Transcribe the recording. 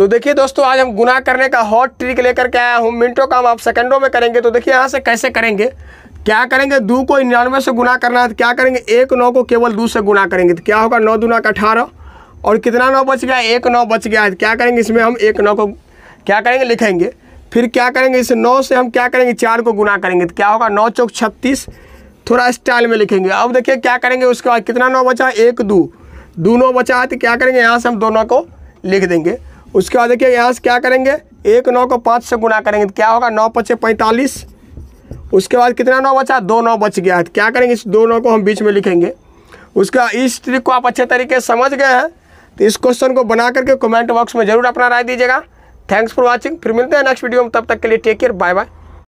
तो देखिए दोस्तों आज हम गुना करने का हॉट ट्रिक लेकर के आया हूँ मिनटों का हम आप सेकंडों में करेंगे तो देखिए यहाँ से कैसे करेंगे क्या करेंगे दो को निन्यानवे से गुना करना है तो क्या करेंगे एक नौ को केवल दो से गुना करेंगे तो क्या होगा नौ दूना का अठारह और कितना नौ बच गया एक नौ बच गया है तो क्या करेंगे इसमें हम एक नौ को क्या करेंगे लिखेंगे फिर क्या करेंगे इस नौ से हम क्या करेंगे चार को गुना करेंगे तो क्या होगा नौ चौक छत्तीस थोड़ा स्टाइल में लिखेंगे अब देखिए क्या करेंगे उसके बाद कितना नौ बचा एक दो दो नौ बचा है तो क्या करेंगे यहाँ से हम दोनों को लिख देंगे उसके बाद देखिए यहाँ से क्या करेंगे एक नौ को पाँच से गुना करेंगे तो क्या होगा नौ पचे पैंतालीस उसके बाद कितना नौ बचा दो नौ बच गया है तो क्या करेंगे इस दो नौ को हम बीच में लिखेंगे उसका इस ट्रिक को आप अच्छे तरीके से समझ गए हैं तो इस क्वेश्चन को बना करके कमेंट बॉक्स में ज़रूर अपना राय दीजिएगा थैंक्स फॉर वॉचिंग फिर मिलते हैं नेक्स्ट वीडियो में तब तक के लिए टेक केयर बाय बाय